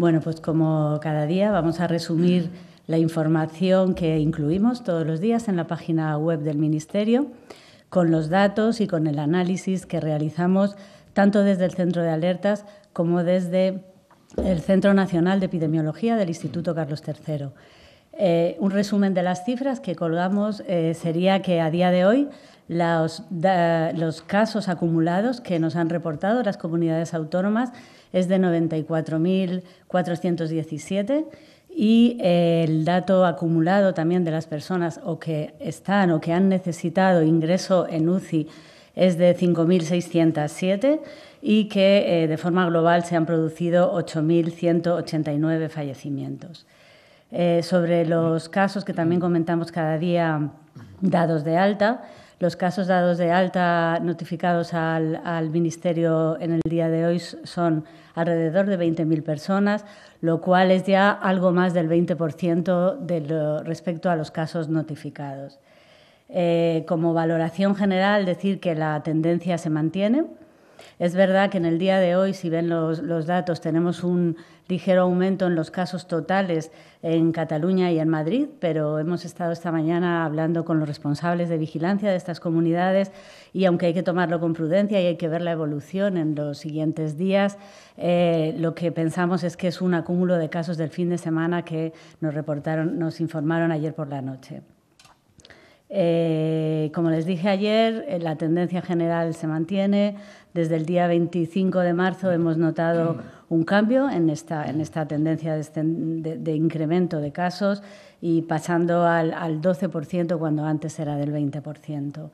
Bueno, pues como cada día vamos a resumir la información que incluimos todos los días en la página web del Ministerio, con los datos y con el análisis que realizamos tanto desde el Centro de Alertas como desde el Centro Nacional de Epidemiología del Instituto Carlos III. Eh, un resumen de las cifras que colgamos eh, sería que a día de hoy los, casos acumulados que nos han reportado las comunidades autónomas es de 94.417 y eh, el dato acumulado también de las personas o que están o que han necesitado ingreso en UCI es de 5.607 y que de forma global se han producido 8.189 fallecimientos. Eh, sobre los casos que también comentamos cada día dados de alta. Los casos dados de alta notificados al, Ministerio en el día de hoy son alrededor de 20.000 personas, lo cual es ya algo más del 20% respecto a los casos notificados. Eh, como valoración general, decir que la tendencia se mantiene es verdad que en el día de hoy, si ven los, datos, tenemos un ligero aumento en los casos totales en Cataluña y en Madrid, pero hemos estado esta mañana hablando con los responsables de vigilancia de estas comunidades y aunque hay que tomarlo con prudencia y hay que ver la evolución en los siguientes días, eh, lo que pensamos es que es un acúmulo de casos del fin de semana que nos reportaron, nos informaron ayer por la noche. Eh, como les dije ayer, eh, la tendencia general se mantiene. Desde el día 25 de marzo hemos notado mm. un cambio en esta, en esta tendencia de, este, incremento de casos y pasando al 12% cuando antes era del 20%.